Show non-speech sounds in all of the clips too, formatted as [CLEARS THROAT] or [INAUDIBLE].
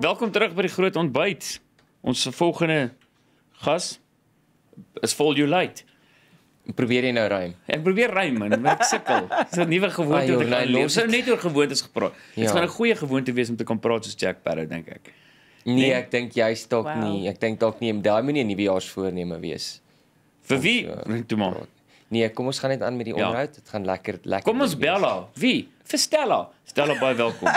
Welkom terug by die groot ontbyt. Ons volgende gas is vol jou light. Probeer jy nou ruim? Ek probeer ruim man, ek sukkel. Dis 'n nuwe gewoonte wat ek los. Ons het net oor gewoontes gepraat. Dit ja. gaan 'n goeie gewoonte wees om te kan praat soos Jack Sparrow dink ek. Nee, nee ek dink jy stok wow. nie. Ek dink dalk nie, daai moenie 'n nuwe jaarsvoorneme wees. Vir wie? Toe maar. Nee, kom ons gaan net aan met die ja. onderhoud. Dit ja. gaan lekker lekker. Kom ons bel haar. Wie? Vir Stella. Stella baie welkom.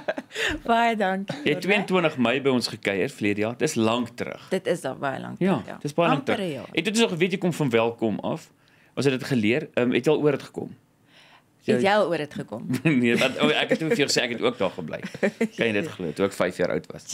[LAUGHS] baie dankie. Jy 22 Mei by ons gekuier verlede jaar. Dis lank terug. Dit is al baie lank ja, terug. Ja, ja. dis baie lank terug. Ek het dit nog geweet jy kom van welkom af. Ons het dit geleer. Ehm um, het jy al oor dit gekom? Jy het jy al oor dit gekom? [LAUGHS] nee, want oh, ek het vir jou sê ek het ook daar gebly. [LAUGHS] Kan jy dit glo? Toe ek 5 jaar oud was.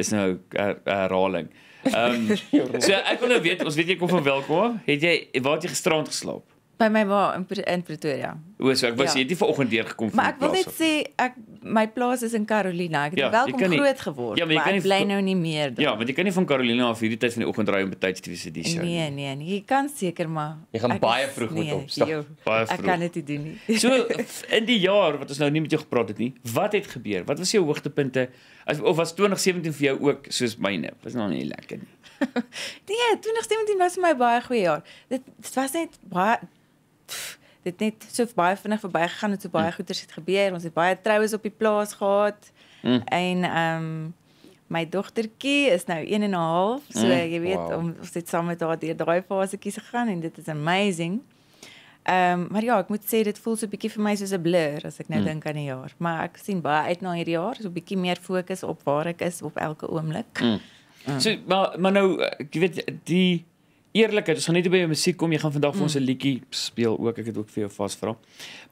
Dis nou 'n eh, eh, herhaling. Er, Ehm um, [LAUGHS] so ek wil nou weet, ons weet jy kom van Welkom, het jy waar het jy gisterand geslaap? By my ma in, in Pretoria. Oos, ek was ja. hierdie vanoggend deur gekom van. Maar ek wil net sê ek my plaas is in Carolina. Ek het ja, welkom nie, groot geword. Ja, maar, maar ek bly nou nie meer daar. Ja, want jy kan nie van Carolina af hierdie tyd van die oggend ry om betyds te wees hierdie se. Nee, nee, nee, jy kan seker maar. Jy gaan baie vroeg nee, moet opstaan. Jo, baie vroeg. Ek kan dit nie doen nie. [LAUGHS] so in die jaar wat ons nou nie met jou gepraat het nie, wat het gebeur? Wat was jou hoogtepunte? As, of was 2017 vir jou ook soos myne? Was nou nie lekker nie. [LAUGHS] nee, 2017 was vir my baie goeie jaar. Dit dit was net baie pff, dit net so baie vinnig verbygegaan het, so baie mm. goeters het gebeur. Ons het baie troues op die plaas gehad. Mm. En ehm um, my dogtertjie is nou 1 en 'n half, so mm. jy weet, wow. ons het saam met haar deur daai fasetjies gegaan en dit is amazing. Ehm um, maar ja, ek moet sê dit voel so 'n bietjie vir my soos 'n blur as ek nou mm. dink aan die jaar, maar ek sien baie uit na hierdie jaar, so 'n bietjie meer fokus op waar ek is op elke oomblik. Mm. Mm. So maar maar nou, eh, jy weet, die eerlik, ons gaan net by jou musiek kom. Jy gaan vandag vir mm. ons 'n liedjie speel ook. Ek het ook vir jou vasvra.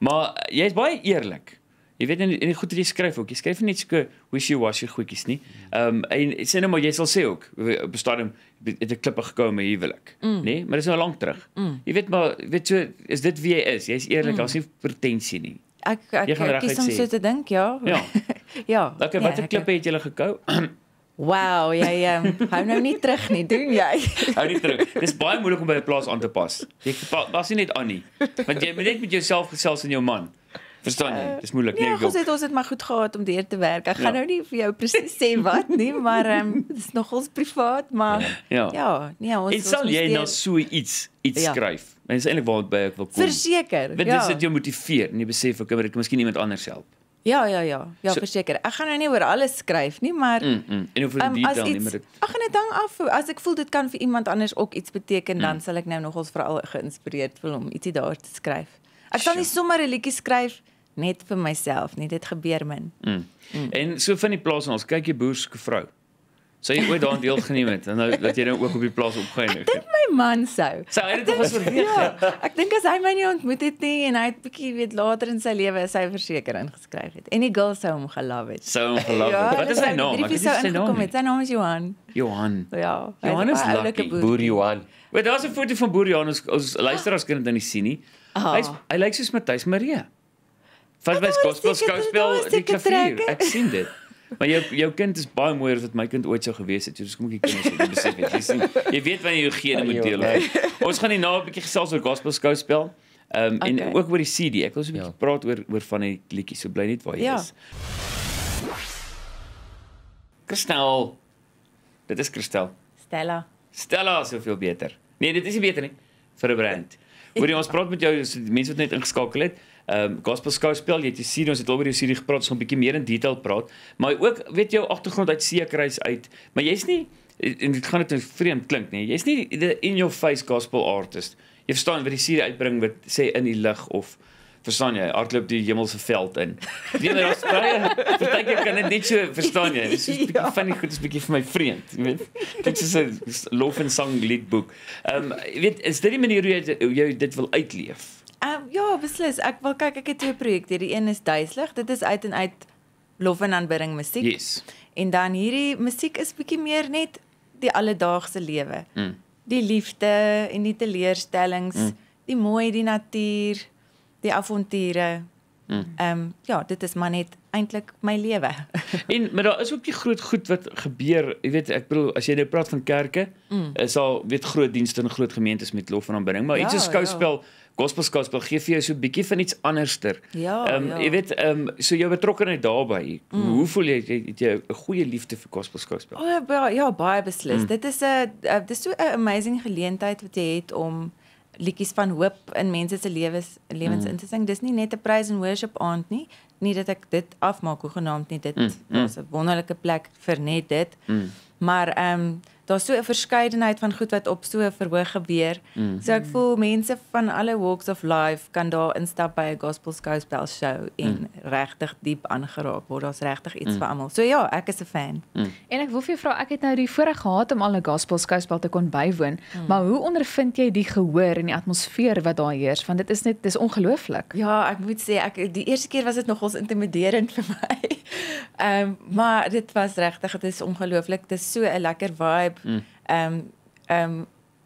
Maar eh, jy's baie eerlik. Jy weet net en goed wat jy skryf ook. Jy skryf net so wish you was jy goedjies nie. Mm. Ehm um, en sê nou maar jy sal sê ook eh, op stadium het 'n klippe gekom met huwelik, mm. nê? Maar dis nou lank terug. Mm. Jy weet maar weet so is dit wie jy is. Jy's eerlik. Mm. Daar's mm. nie pretensie nie. Ek ek, ek kies om so te dink, ja. Ja. [LAUGHS] ja. Okay, watter nee, klippe ek... het jy gekou? [CLEARS THROAT] Wow, jy ehm um, hou nou nie terug nie, doen jy? [LAUGHS] hou nie terug. Dit is baie moeilik om by 'n plaas aan te pas. Jy pas nie net aan nie. Want jy moet net met jouself gesels en jou man. Verstaan jy? Dis moeilik. Nee, nee ons het ons het maar goed gehad om hier te werk. Ek ja. gaan nou nie vir jou presies sê wat nie, maar ehm um, dis nog ons privaat, maar ja. Ja, ja nee, ons Dit sal jy nou so iets iets ja. skryf. Mens eintlik waar by ek wil kom. Verseker. Want ja. dis dit jou motiveer en jy besef ek kan miskien iemand anders help. Ja, ja, ja. Ja, so, verseker. Ek gaan nou nie oor alles skryf nie, maar mm, mm. en hoe vir ehm, die um, dan nie met dit. Ek gaan dit dan af. As ek voel dit kan vir iemand anders ook iets beteken, mm. dan sal ek nou nogals veral geïnspireerd wil om ietsie daar te skryf. Ek sal nie sommer 'n liedjie skryf net vir myself nie. Dit gebeur min. Mm. Mm. En so van die plaas ons kyk jy boerse vrou. Sy het ooit daaraan deelgeneem het en nou dat jy nou ook op die plaas opgeneem het. Dit my man sou. Sy het dit tog verweer. Ja, ek dink as hy my nie ontmoet het nie en hy het bietjie weet later in sy lewe sy verseker ingeskryf het en die girl sou hom gelief het. Sou hom gelief ja, het. Ja, Wat is sy naam? Ek het dit gekom met sy naam is Johan. Johan. Ja. Johan is lucky. Boer. boer Johan. Weet daar's 'n foto van Boer Johan ons ons luister as kind dit nou nie sien nie. Ah. Hy hy lyk soos Matthys Maree. Fas by Gospel Skouspel die klavier. Ek sien dit. Maar jou jou kind is baie mooier as wat my kind ooit sou gewees het. Jy dis kom ek kinders so besef het. Jy sien, jy weet wanneer jy gene moet deel. Nee. Ons gaan nie nou 'n bietjie gesels oor gospel skou speel. Ehm um, okay. en ook oor die CD. Ek wil so 'n bietjie ja. praat oor oor van die liedjies. So bly net waar jy ja. is. Kristel. Dit is Kristel. Stella. Stella is soveel beter. Nee, dit is nie beter nie vir 'n brand. Hoorie, ons praat met jou, so mense wat net ingeskakel het ehm um, gospel skouspel jy het gesien ons het al oor die serie gepraat ons gaan 'n bietjie meer in detail praat maar ook weet jou agtergrond uit sekerheid uit maar jy's nie en dit gaan net nou vreemd klink nê jy's nie the in your face gospel artist jy verstaan wat die serie uitbring wat sê in die lig of verstaan jy, hardloop die hemelse veld in. Nee, daar's baie verstaan jy kan dit net so verstaan jy. Dis 'n bietjie ja. van die goed is bietjie vir my vreemd, jy weet. Dit is 'n lof en sang liedboek. Ehm um, jy weet, is dit die manier hoe jy hoe jy dit wil uitleef? Ehm um, ja, beslis. Ek wil kyk ek het twee projekte. Die een is duiselig. Dit is uit en uit lof en aanbidding musiek. Yes. En dan hierdie musiek is bietjie meer net die alledaagse lewe. Mm. Die liefde en die teleurstellings, mm. die mooi, die natuur, die avonture. Hmm. Ehm mm. um, ja, dit is maar net eintlik my lewe. [LAUGHS] en maar daar is ook die groot goed wat gebeur, jy weet, ek bedoel as jy nou praat van kerke, mm. is al weet groot dienste in groot gemeentes met lof en aanbidding, maar ja, iets is skouspel, ja. gospel skouspel gee vir jou so 'n bietjie van iets anderster. Ja. Ehm um, ja. jy weet, ehm um, so jou betrokkeheid daarbey. Mm. Hoe voel jy het jy 'n goeie liefde vir gospel skouspel? O oh, ja, ja, baie beslis. Mm. Dit is 'n eh, dis so 'n amazing geleentheid wat jy het om liedjies van hoop in mense se lewens lewens mm. in te sing. Dis nie net 'n praise and worship aand nie, nie dat ek dit afmaak hoegenaamd nie. Dit is mm. mm. 'n wonderlike plek vir net dit. Mm. Maar ehm um, daar's so 'n verskeidenheid van goed wat op so verhoog gebeur. Mm. So ek voel mense van alle walks of life kan daar instap by 'n gospel gospel show en mm. regtig diep aangeraak word. Daar's regtig iets mm. vir almal. So ja, ek is 'n fan. Mm. En ek wil vir jou vra, ek het nou die voorreg gehad om al 'n gospel gospel te kon bywoon, mm. maar hoe ondervind jy die gehoor en die atmosfeer wat daar heers? Want dit is net dis ongelooflik. Ja, ek moet sê ek die eerste keer was dit nogals intimiderend [LAUGHS] vir my. Ehm um, maar dit was regtig, dit is ongelooflik. Dit is so 'n lekker vibe. Ehm mm. ehm um, um,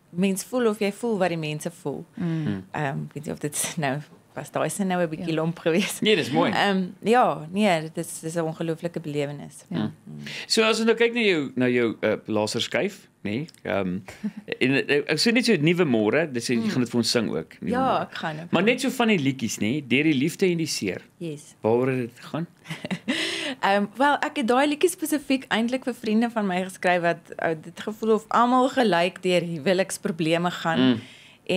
mens voel of jy voel wat die mense voel. Mm. Mm. Ehm mm. um, weet jy of dit nou was daai se nou 'n bietjie ja. lomp geweest. Nee, dis mooi. Ehm um, ja, nee, dit is dis 'n ongelooflike belewenis. Ja. Mm. So as ons nou kyk na jou na jou uh, laser skuif, nê? Nee, ehm um, [LAUGHS] en eh, ek sien net so 'n nuwe môre, dis jy mm. gaan dit vir ons sing ook. Ja, more. ek gaan. Maar net so van die liedjies, nê? Nee, Deur die liefde en die seer. Yes. Waaroor het dit gaan? [LAUGHS] Ehm um, wel ek het daai liedjie spesifiek eintlik vir vriende van my geskryf wat uh, dit gevoel of almal gelyk deur huweliks probleme gaan. Mm.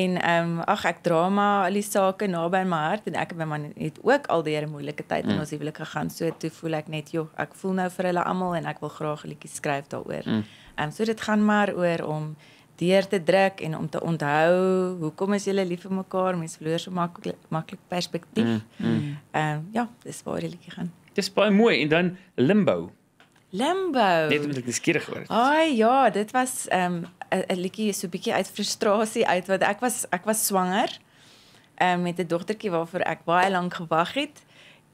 En ehm um, ag ek dra maar al die sake naby my hart en ek en my man het ook al deur 'n moeilike tyd mm. in ons huwelik gegaan. So toe voel ek net joh, ek voel nou vir hulle almal en ek wil graag 'n liedjie skryf daaroor. Mm. Ehm mm. um, so dit gaan maar oor om deur te druk en om te onthou hoekom is julle lief vir mekaar? Mense verloor so maklik maklik perspektief. Ehm mm. mm. um, ja, dis waar die liedjie gaan. Dis baie mooi en dan Limbo. Limbo. Net omdat ek dit skeer gehoor het. Ai ja, dit was 'n um, ehm, liedjie so 'n bietjie uit frustrasie uit wat ek was ek was swanger um, met 'n dogtertjie waarvoor ek baie lank gewag het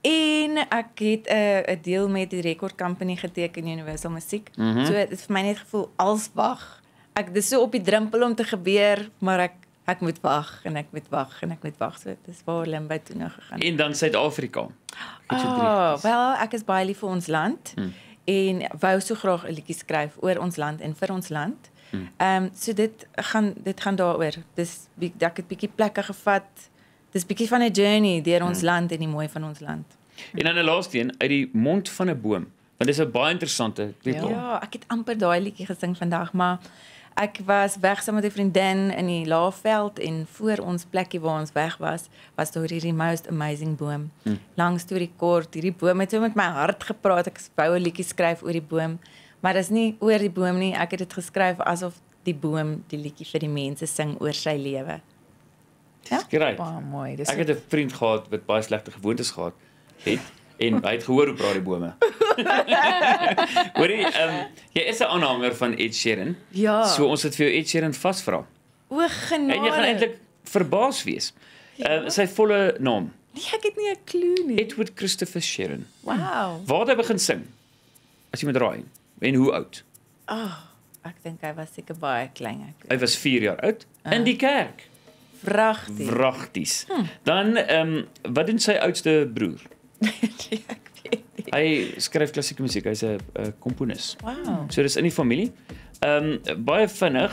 en ek het 'n uh, 'n deel met die record company geteken Universal Musiek. Mm -hmm. So dit vir my net gevoel als wag. Ek dis so op die drempel om te gebeur, maar ek ek moet wag en ek moet wag en ek moet wag so dis waar Limpopo toe nou gegaan en dan Suid-Afrika oh, wel ek is baie lief vir ons land hmm. en wou so graag 'n liedjie skryf oor ons land en vir ons land hmm. ehm um, so dit gaan dit gaan daaroor dis ek het bietjie plekke gevat dis bietjie van 'n journey deur ons hmm. land en die mooi van ons land en dan 'n laaste een uit die mond van 'n boom want dis 'n baie interessante titel ja ek het amper daai liedjie gesing vandag maar ek was weg saam met 'n vriendin in die Laagveld en voor ons plekkie waar ons weg was, was daar hierdie most amazing boom. Hmm. Langs toe die kort, hierdie boom het so met my hart gepraat. Ek wou 'n liedjie skryf oor die boom, maar dit is nie oor die boom nie. Ek het dit geskryf asof die boom die liedjie vir die mense sing oor sy lewe. Ja. Baie mooi. Dis Ek het 'n vriend gehad wat baie slegte gewoontes gehad het en hy het gehoor hoe praat die bome. [LAUGHS] [LAUGHS] Hoor jy, ehm jy is 'n aanhanger van Ed Sheeran. Ja. So ons het vir jou Ed Sheeran vasvra. O, genade. En jy gaan eintlik verbaas wees. Ja. Ehm ja. uh, sy volle naam. Nee, ek het nie 'n klou nie. Edward Christopher Sheeran. Wow. Waar het hy begin sing? As jy moet raai. En hoe oud? Ag, oh, ek dink hy was seker baie klein. Hy was 4 jaar oud uh. in die kerk. Vragtig. Vragtig. Hm. Dan ehm um, wat doen sy oudste broer? [LAUGHS] Nee, ek dit? Hy skryf klassieke musiek, hy's 'n komponis. Eh, wow. So dis in die familie. Ehm um, baie vinnig,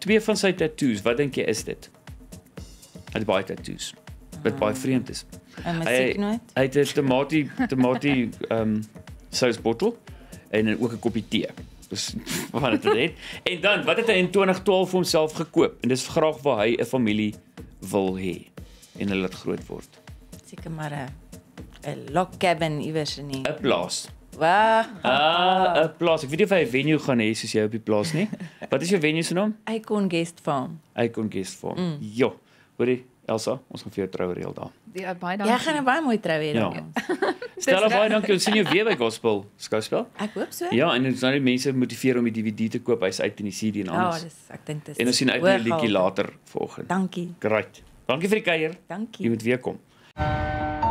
twee van sy tattoos, wat dink jy is dit? Hy het baie tattoos. Wat baie vreemd is. Hy hy het 'n tomatie tomatie ehm um, sous bottel en ook 'n koppie tee. Dis wat het dit? En dan wat het hy in 2012 vir homself gekoop? En dis graag waar hy 'n familie wil hê en hulle laat groot word. Seker maar 'n eh, 'n log cabin iewers in die 'n plaas. Waa. Ah, 'n plaas. Ek weet nie of hy 'n venue gaan hê soos jy op die plaas nie. [LAUGHS] Wat is jou venue se naam? Icon Guest Farm. Icon Guest Farm. Mm. Jo. Hoorie Elsa, ons gaan vir jou trou reël daar. Ja, baie dankie. Jy gaan 'n baie mooi trou hê ja. daar. [LAUGHS] Stel op, dankie. Ons sien jou weer by Gospel Skouspel. Ek hoop so. Ja, en ons nou die mense motiveer om die DVD te koop. Hy's uit in die CD en alles. Ja, oh, dis ek dink dis. En ons sien uit na 'n liedjie later vanoggend. Dankie. Great. Dankie vir die kuier. Dankie. Jy moet weer kom.